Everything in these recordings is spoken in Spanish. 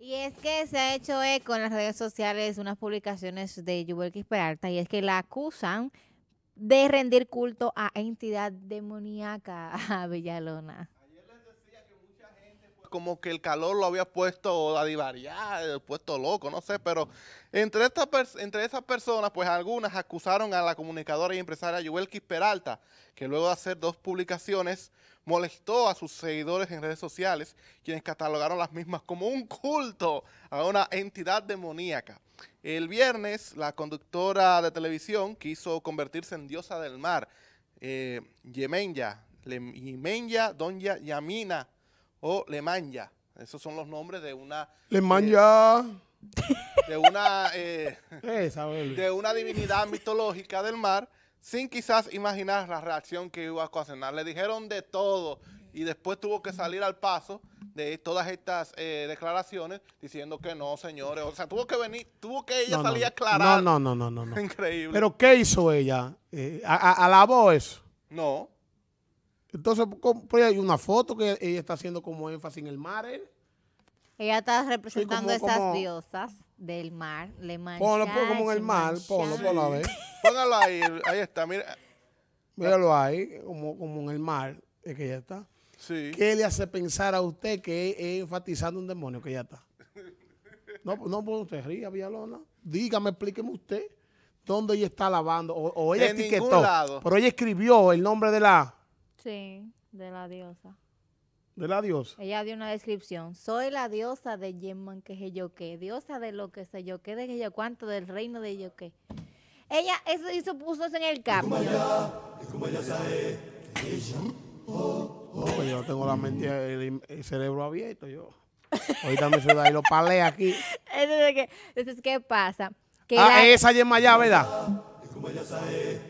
Y es que se ha hecho eco en las redes sociales unas publicaciones de Yubelki Peralta y es que la acusan de rendir culto a entidad demoníaca a Villalona. Ayer les decía que mucha gente Como que el calor lo había puesto a divariar, puesto loco, no sé, pero entre, estas entre esas personas, pues algunas acusaron a la comunicadora y empresaria Yubelki Peralta, que luego de hacer dos publicaciones molestó a sus seguidores en redes sociales, quienes catalogaron las mismas como un culto a una entidad demoníaca. El viernes, la conductora de televisión quiso convertirse en diosa del mar, Yemenya, eh, Yemenya, Doña Yamina o Lemanya. Esos son los nombres de una... Lemanya... Eh, de una eh, de una divinidad mitológica del mar sin quizás imaginar la reacción que iba a ocasionar. Le dijeron de todo y después tuvo que salir al paso de todas estas eh, declaraciones diciendo que no, señores. O sea, tuvo que venir, tuvo que ella salir no, a No, no, no, no, no. Increíble. ¿Pero qué hizo ella? Eh, ¿Alabó eso? No. Entonces, pues hay una foto que ella está haciendo como énfasis en el mar. ¿eh? Ella está representando a esas diosas del mar. Le mancha, ponlo, como en el mar, ponlo, ponlo a ver. Póngalo ahí, ahí está, mira. Míralo ahí, como, como en el mar, es que ya está. Sí. ¿Qué le hace pensar a usted que es enfatizando un demonio que ya está? No, no, pues usted ría, Villalona. Dígame, explíqueme usted dónde ella está lavando. O, o ella en etiquetó. Pero ella escribió el nombre de la. Sí, de la diosa. De la diosa. Ella dio una descripción. Soy la diosa de Yemen, que es yo qué, diosa de lo que sé yo qué, de que cuánto, del reino de yo qué. Ella, eso hizo, puso en el campo. E, oh, oh. yo tengo la mente, el, el cerebro abierto, yo. Ahorita me suda y lo palé aquí. Entonces, Entonces, ¿qué pasa? ah, la... esa Yemayá, ¿verdad? Como no, e,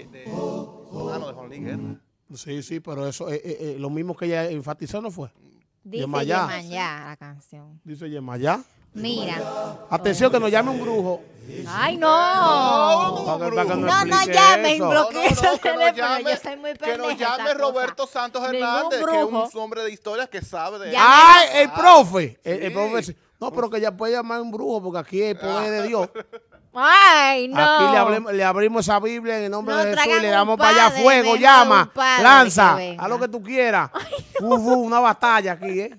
este, oh, oh. ah, de, de, de, Es Sí, sí, pero eso, es eh, eh, eh, lo mismo que ella enfatizó, ¿no fue? Dice Yemayá, la canción. Dice Yemayá. Mira. Atención, que nos llame un brujo. Ay, no. No, no, llame, no, no teléfono. Yo soy muy Que nos llame Roberto Santos Hernández, que es un hombre de historia que sabe de Ay, ah, el profe. El, profe. No, pero que ya puede llamar un brujo, porque aquí el poder de Dios. Ay, no. Aquí le, abrimos esa Biblia en el nombre de Jesús y le damos para allá fuego, llama, lanza, a lo que tú quieras. una batalla aquí, ¿eh?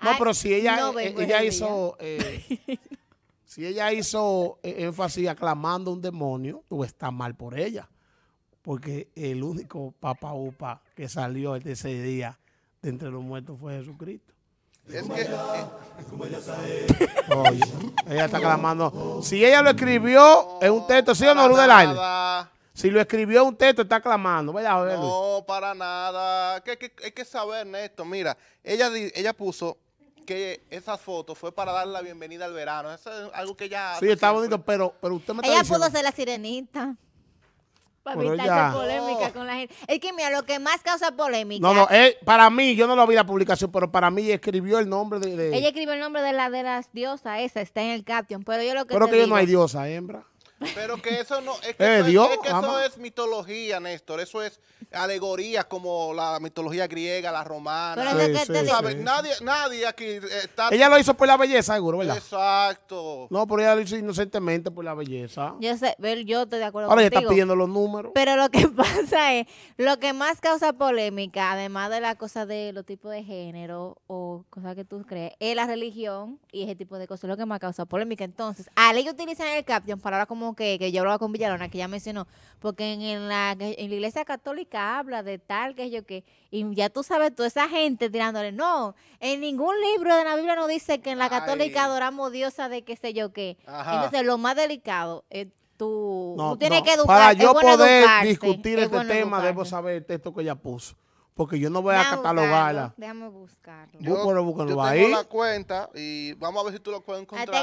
No, pero si ella, eh, hizo, eh, si ella hizo eh, énfasis aclamando a un demonio, tú estás mal por ella. Porque el único papa upa que salió ese día de entre los muertos fue Jesucristo. Es que ella está clamando. Si ella lo escribió en un texto, ¿sí o no, del Aire? Si lo escribió un texto, está clamando. Vaya, No, para nada. hay que saber, Néstor. Mira, ella, ella puso que esa foto fue para dar la bienvenida al verano. Eso es algo que ella Sí, está bonito, pero, pero usted me está Ella pudo ser la sirenita polémica Es que mira, lo que más causa polémica. No, no, eh, para mí, yo no lo vi la publicación, pero para mí escribió el nombre de, Ella escribió el nombre de la de las diosas, esa está en el caption. Pero yo lo que. que yo no hay diosa, hembra. Pero que eso no, es que, ¿Eh, eso, es, mitología, Néstor. Eso es alegoría como la mitología griega, la romana. Pero Nadie, nadie aquí eh, está... Ella lo hizo por la belleza, seguro, ¿verdad? Exacto. No, pero ella lo hizo inocentemente por la belleza. Yo sé, yo estoy de acuerdo Ahora ya está pidiendo los números. Pero lo que pasa es, lo que más causa polémica, además de la cosa de los tipos de género o cosas que tú crees, es la religión y ese tipo de cosas, lo que más causa polémica. Entonces, a ley utilizan el caption palabras como que, que yo hablaba con Villalona, que ya mencionó, porque en, la, en la iglesia católica habla de tal, que yo que, y ya tú sabes, toda esa gente tirándole, no, en ningún libro de la Biblia no dice que en la católica adoramos diosa de qué sé yo qué. Entonces, lo más delicado es tú, no, tú tienes que educar. Para yo poder discutir este tema, debo saber el texto que ella puso porque yo no voy a catalogarla. déjame buscarlo. Yo, Búscalo, ahí. tengo la cuenta y vamos a ver si tú lo puedes encontrar. Aquí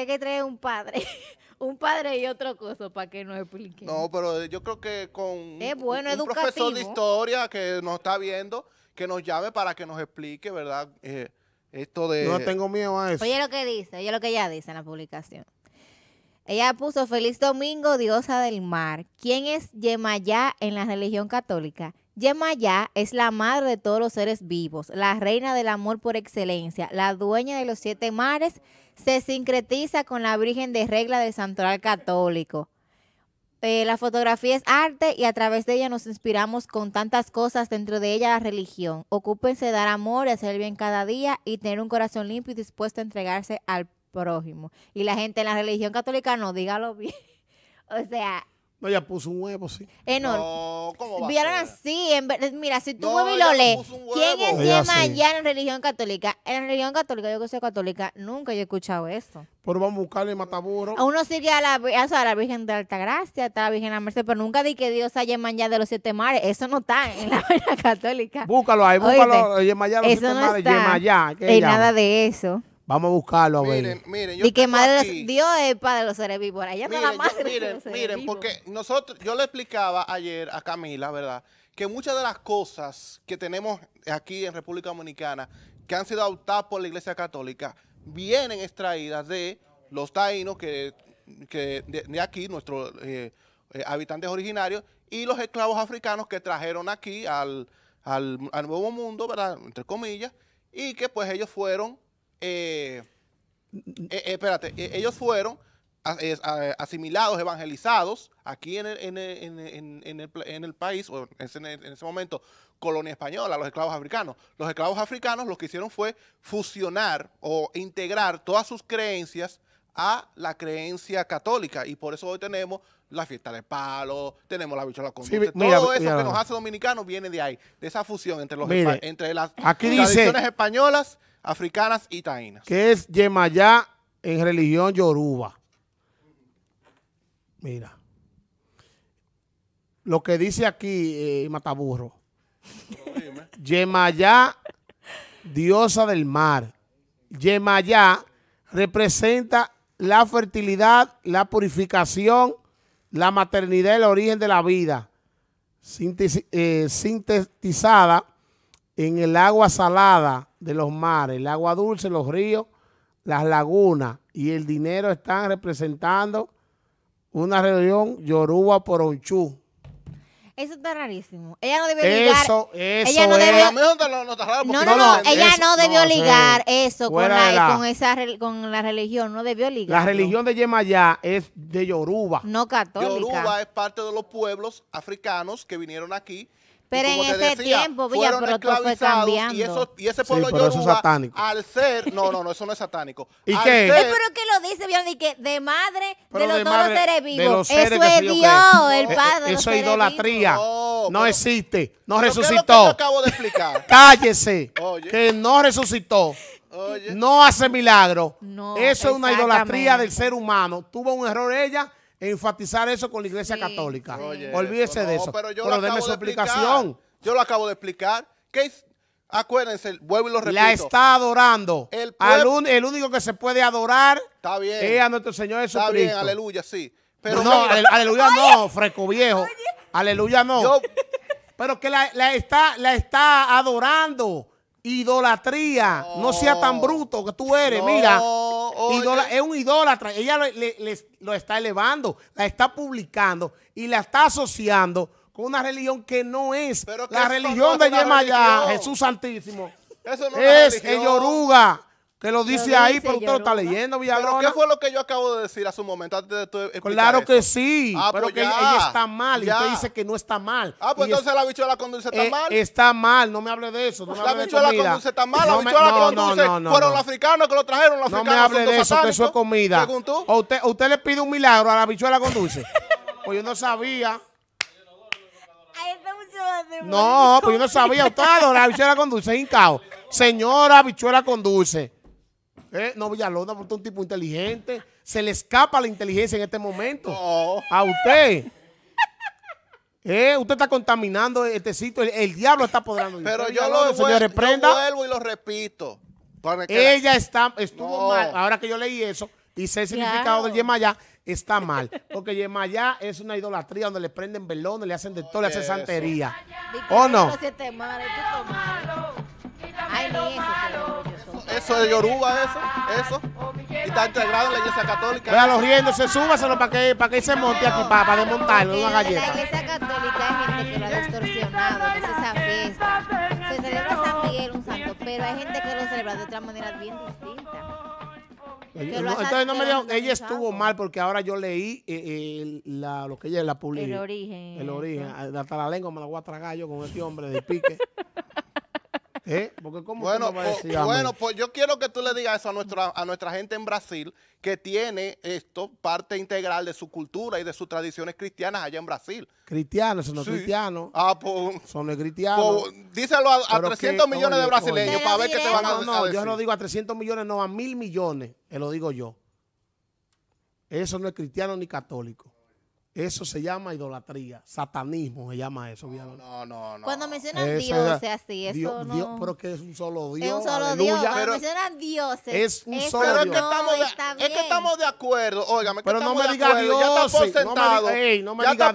hay que traer, un padre. un padre y otro coso para que nos explique. No, pero yo creo que con es bueno, un profesor de historia que nos está viendo, que nos llame para que nos explique, ¿verdad? Eh, esto de... No tengo miedo a eso. Oye lo que dice, oye lo que ella dice en la publicación. Ella puso Feliz Domingo, diosa del mar. ¿Quién es Yemayá en la religión católica? Yemayá es la madre de todos los seres vivos, la reina del amor por excelencia, la dueña de los siete mares, se sincretiza con la Virgen de Regla del Santoral Católico. Eh, la fotografía es arte y a través de ella nos inspiramos con tantas cosas, dentro de ella la religión. Ocúpense de dar amor, hacer el bien cada día y tener un corazón limpio y dispuesto a entregarse al prójimo. Y la gente en la religión católica no, dígalo bien. o sea, ella puso un huevo, sí. No, ¿cómo Vieron así. mira, si tú No, y lo lees, ¿quién es Yemayá en religión católica? En religión católica, yo que soy católica, nunca he escuchado eso. Pero vamos a buscarle mataburro. A uno sigue a la, a la Virgen de Altagracia, está la Virgen de la Merced, pero nunca di que Dios haya Yemayá de los siete mares. Eso no está en la católica. Búscalo ahí, búscalo. Yemayá, los eso no mares, está. Yemayá, en nada de eso. Vamos a buscarlo a ver. Miren, miren. Yo y que madre Dios es padre de los seres vivos. miren, miren, porque nosotros, yo le explicaba ayer a Camila, ¿verdad? Que muchas de las cosas que tenemos aquí en República Dominicana, que han sido adoptadas por la Iglesia Católica, vienen extraídas de los taínos que, de, aquí, nuestros eh, eh, habitantes originarios, y los esclavos africanos que trajeron aquí al Nuevo Mundo, ¿verdad? Entre comillas, y que pues ellos fueron eh, eh, eh, espérate, ellos fueron asimilados, evangelizados, aquí en el, país, o en ese, momento, colonia española, los esclavos africanos. Los esclavos africanos lo que hicieron fue fusionar o integrar todas sus creencias a la creencia católica, y por eso hoy tenemos la fiesta de palo, tenemos la bichola con Todo eso que nos hace dominicanos viene de ahí, de esa fusión entre los entre las aquí tradiciones españolas africanas y taínas. Que es Yemayá en religión yoruba. Mira. Lo que dice aquí eh, Mataburro. Yemayá, diosa del mar. Yemayá representa la fertilidad, la purificación, la maternidad, el origen de la vida, eh, sintetizada en el agua salada de los mares, el agua dulce, los ríos, las lagunas y el dinero están representando una religión Yoruba por Onchú. Eso está rarísimo. Ella no debió ligar. Eso, eso no no, ella no debió ligar eso con la, con la religión. No debió ligar. La religión de Yemayá es de Yoruba. No católica. Yoruba es parte de los pueblos africanos que vinieron aquí pero en ese tiempo, Villa, pero fue cambiando. Y, ese pueblo sí, Yoruba, es satánico. al ser, no, no, no, eso no es satánico. ¿Y qué? pero que lo dice, Villa, que de madre de los, dos seres vivos. eso es Dios, el Padre. Eso es idolatría. Oh, no, existe. No resucitó. yo acabo de explicar. Cállese. Que no resucitó. No hace milagro. eso es una idolatría del ser humano. Tuvo un error ella enfatizar eso con la iglesia católica. Olvídese de eso. Pero, yo su explicación. Yo lo acabo de explicar. Acuérdense, vuelvo y lo repito. La está adorando. El, el único que se puede adorar está es a nuestro Señor Jesucristo. Está bien, aleluya, sí. Pero no, aleluya no, fresco viejo. Aleluya no. pero que la, está, la está adorando. Idolatría. No sea tan oh. bruto que tú eres. Mira. es un idólatra. Ella le, lo está elevando, la está publicando y la está asociando con una religión que no es la religión de Jesús Santísimo. Eso es, es Yoruga. Que lo dice ahí, pero usted lo está leyendo, villagro. ¿Pero qué fue lo que yo acabo de decir hace un momento antes de tu Claro que sí, ah, pues pero que ella está mal y usted dice que no está mal. Ah, pues entonces la bichuela conduce está eh, mal. Está mal, no me hable de eso. la bichuela conduce está mal, la bichuela conduce. fueron los africanos que lo trajeron, los africanos. No me hable de eso, que eso es comida. ¿O usted, usted le pide un milagro a la bichuela conduce. pues yo no sabía. No, pues yo no sabía. Usted la bichuela conduce dulce, hincao. Señora bichuela conduce. Eh, no, Villalona, porque es un tipo inteligente. Se le escapa la inteligencia en este momento. A usted. Eh, usted está contaminando este sitio. El, diablo está apoderando. Pero yo lo, vuelvo y lo repito. Ella está, estuvo mal. Ahora que yo leí eso y sé el significado del Yemayá, está mal. Porque Yemayá es una idolatría donde le prenden velones, le hacen de todo, le hacen santería. ¿O no? Eso es Yoruba, eso, eso. Y está integrado en la iglesia católica. suba se súbaselo para que, para que se monte aquí, para, para desmontarlo, una galleta. En la iglesia católica hay gente que lo ha distorsionado, que es esa fiesta. Se celebra San Miguel, un santo, pero hay gente que lo celebra de otra manera bien distinta. entonces no me dijo, ella estuvo mal porque ahora yo leí eh, la, lo que ella la publicó. El origen. El origen. Hasta la lengua me la voy a tragar yo con este hombre de pique. ¿Eh? bueno, bueno, pues yo quiero que tú le digas eso a nuestra, a nuestra gente en Brasil, que tiene esto parte integral de su cultura y de sus tradiciones cristianas allá en Brasil. Cristianos, son los cristianos. Ah, pues, Son los cristianos. Pues, díselo a, 300 millones de brasileños para ver qué te van a, decir. No, yo no digo a 300 millones, no, a mil millones, te lo digo yo. Eso no es cristiano ni católico. Eso se llama idolatría, satanismo se llama eso. No, no, no, Cuando mencionan Dios, o así, eso no. pero que es un solo Dios. Es un solo Dios. pero mencionan dioses. es, un solo Dios. Pero es, que estamos de acuerdo. Óigame, pero no me digas Dios. Ya está por sentado. Eh, no me, ey, está ya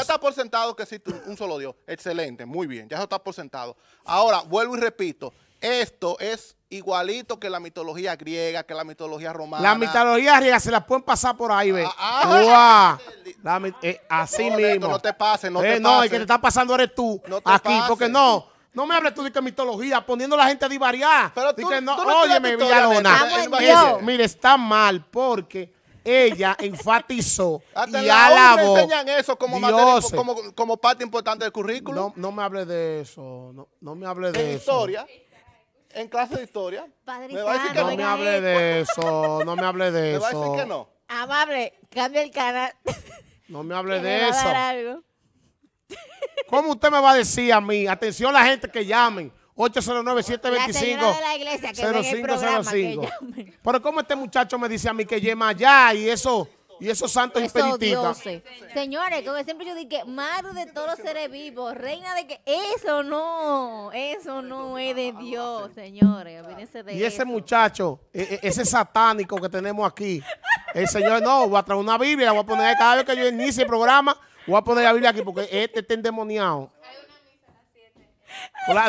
está por sentado que existe un solo Dios. Excelente, muy bien. Ya está por sentado. Ahora, vuelvo y repito. Esto es igualito que la mitología griega, que la mitología romana. La mitología griega se la pueden pasar por ahí, ve. Ah, ah. Eh, así mismo. No te pases, no eh, te No, el que te está pasando eres tú. aquí, porque no. No me hables tú de que mitología, poniendo a la gente a divariar. Pero que no, óyeme, Villalona. mire, está mal porque ella enfatizó y alabó. enseñan eso como, parte importante del currículo. No, no me hables de eso. No, me hables de ¿En historia en clase de historia. Padre no. me hable de eso, no me hable de eso. Me va a decir que no. Amable, cambia el canal. No me hable de eso. ¿Cómo usted me va a decir a mí? Atención la gente que llamen. 809-725-0505. Pero ¿cómo este muchacho me dice a mí que llame allá y eso y esos santos perititas. Señores, como siempre yo dije, madre de todos los seres vivos, reina de que eso no, eso no es de Dios, señores. y ese muchacho, e, e, ese satánico que tenemos aquí, el señor no, voy a traer una Biblia, voy a poner cada vez que yo inicie el programa, voy a poner la Biblia aquí porque este está endemoniado.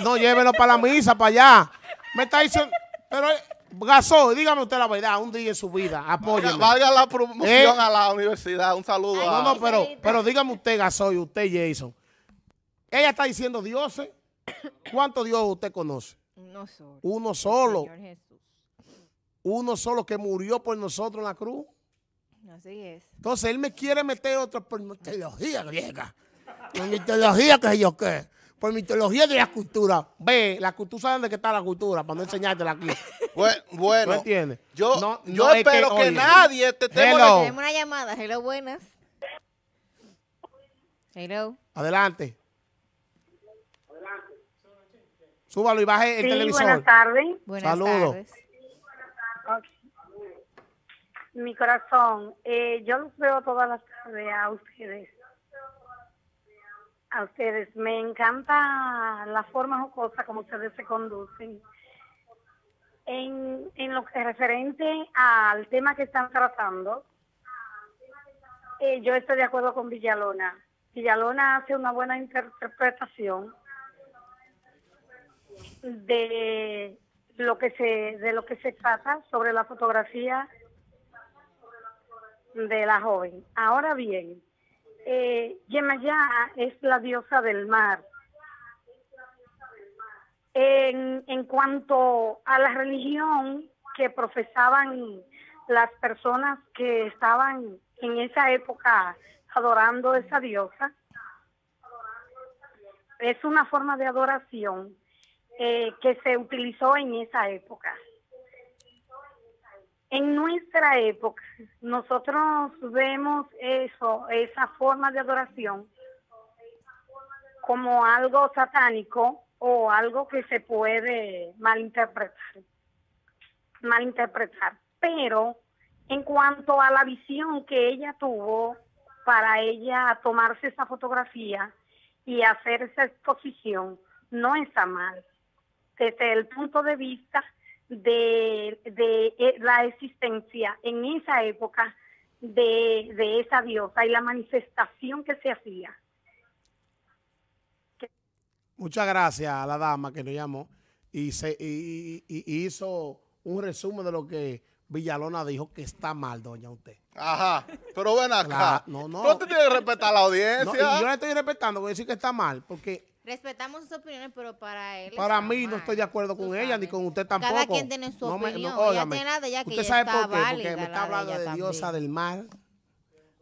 No, llévenlo para la misa, para allá. Me está diciendo, pero Gasol, dígame usted la verdad, un día en su vida, apoyo. Valga, la promoción eh. a la universidad, un saludo. No, no, pero, pero dígame usted, Gasol usted, Jason. Ella está diciendo dioses. ¿Cuántos dioses usted conoce? Uno solo. Uno solo. Uno solo que murió por nosotros en la cruz. Así es. Entonces él me quiere meter otra por teología griega. no, teología que yo qué por mitología de la cultura. Ve, la cultura sabe dónde está la cultura, para no enseñártela aquí. Bueno, bueno ¿No entiendes? Yo, espero que, nadie te tenga. Tenemos una llamada. Hello, buenas. Hello. Adelante. Adelante. Súbalo y baje el televisor. Buenas tardes. Buenas Saludos. Tardes. Mi corazón, eh, yo los veo todas las tardes a ustedes a ustedes, me encanta la forma o cosas como ustedes se conducen. En, en lo que referente al tema que están tratando, eh, yo estoy de acuerdo con Villalona. Villalona hace una buena interpretación de lo que se de lo que se trata sobre la fotografía de la joven. Ahora bien, eh, Yemayá es la diosa del mar. En, en cuanto a la religión que profesaban las personas que estaban en esa época adorando a esa diosa, es una forma de adoración eh, que se utilizó en esa época. En nuestra época, nosotros vemos eso, esa forma de adoración, como algo satánico o algo que se puede malinterpretar. malinterpretar. Pero en cuanto a la visión que ella tuvo para ella tomarse esa fotografía y hacer esa exposición, no está mal. Desde el punto de vista de, eh, la existencia en esa época de, esa diosa y la manifestación que se hacía. Muchas gracias a la dama que nos llamó y, se, y, hizo un resumen de lo que Villalona dijo que está mal, doña usted. Ajá, pero ven acá. no, no. te tienes que respetar la audiencia. No, yo le estoy respetando, voy a decir que está mal, porque Respetamos sus opiniones, pero para él. Para mí no estoy de acuerdo con ella ni con usted tampoco. Cada quien tiene su no opinión. no, usted sabe por qué, porque me está hablando de, diosa del mar.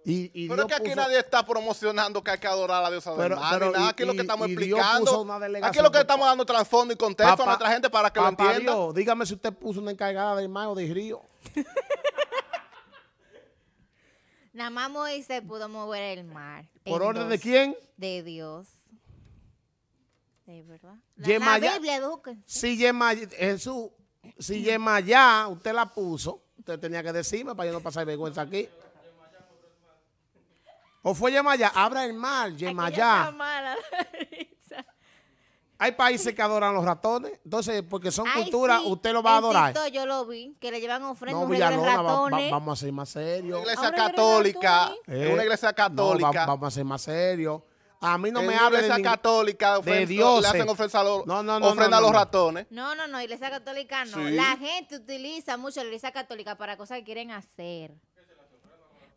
pero es que aquí nadie está promocionando que hay que adorar a la diosa del mar. Pero, nada, aquí es lo que estamos explicando. Aquí es lo que estamos dando trasfondo y contexto a nuestra gente para que lo entienda. Dios, dígame si usted puso una encargada del mar o de río. Nada más Moisés pudo mover el mar. ¿Por orden de quién? De Dios verdad. Yemayá, la si Yemayá, Jesús, usted la puso, usted tenía que decirme para yo no pasar vergüenza aquí. ¿O fue Yemayá? Abra el mar, Yemayá. Hay países que adoran los ratones, entonces porque son culturas usted lo va a adorar. yo lo vi, que le llevan ofrendas vamos a ser más serios. Eh, una iglesia católica, una iglesia católica. vamos a ser más serios. A mí no me hable esa católica de Le hacen ofensa los, ofrenda a los ratones. No, no, no, iglesia católica no. La gente utiliza mucho la iglesia católica para cosas que quieren hacer.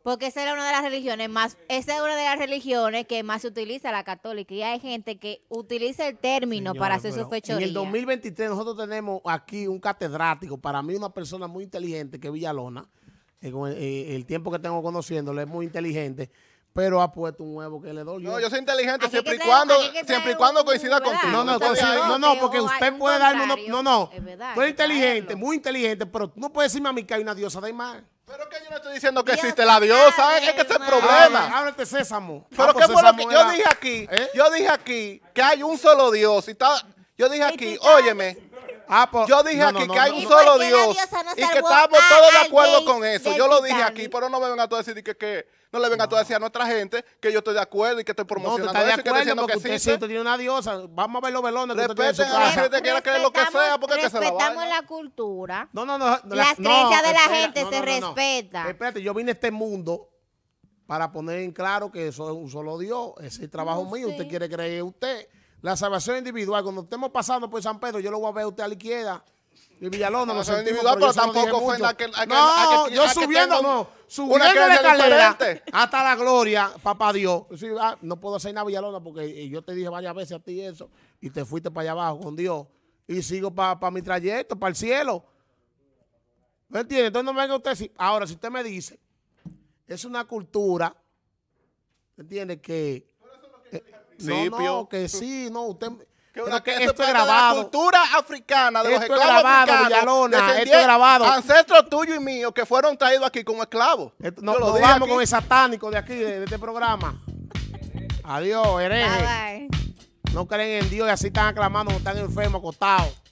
Porque esa una de las religiones más, es una de las religiones que más se utiliza la católica. Y hay gente que utiliza el término para hacer sus fechorías. En el 2023 nosotros tenemos aquí un catedrático, para mí una persona muy inteligente que es Villalona. Eh, el, tiempo que tengo conociéndole es muy inteligente pero ha puesto un huevo que le dolió. No, yo soy inteligente siempre y cuando siempre y cuando coincida con tú. No, no, no, no, porque usted puede darme uno, no, no. Tú eres inteligente, muy inteligente, pero tú no puedes decirme a mí que hay una diosa de mal Pero que yo no estoy diciendo que existe la diosa, es que ese es el problema. Ah, Ábrete sésamo. Pero qué por lo que yo dije aquí, ¿Eh? yo dije aquí que hay un solo Dios y yo dije aquí, óyeme, pues. Ah, pues, yo dije aquí que hay un solo Dios y que estamos todos de acuerdo con eso. Yo lo dije aquí, pero no me vengan a decir que, no le vengan a decir a nuestra gente que yo estoy de acuerdo y que estoy promocionando no, tú estás eso de acuerdo, usted tiene una diosa, vamos a ver los velones. Respeten a la gente quiera creer lo que sea, porque que se Respetamos la cultura. No, no, no. Las creencias de la gente se respetan. Espérate, yo vine a este mundo para poner en claro que eso es un solo Dios, ese es el trabajo mío, usted quiere creer usted. La salvación individual, cuando estemos pasando por San Pedro, yo lo voy a ver a usted a la izquierda. Y Villalona no, sé. pero, pero tampoco ofenda que, No, yo subiendo, no. Subiendo la hasta la gloria, papá Dios. Ah, no puedo hacer nada, Villalona, porque eh, yo te dije varias veces a ti eso. Y te fuiste para allá abajo con Dios. Y sigo para mi trayecto, para el cielo. ¿Me entiendes? Entonces no me venga usted. Si, ahora, si usted me dice, es una cultura, ¿me entiende? Que. que eh, no, que sí, no, usted... Eh, esto es grabado. la cultura africana, de los esclavos grabado, africanos. esto grabado. Ancestros tuyos y míos que fueron traídos aquí como esclavos. nos vamos con el satánico de aquí, de, este programa. Adiós, hereje. No creen en Dios y así están aclamando, están enfermos, acostados.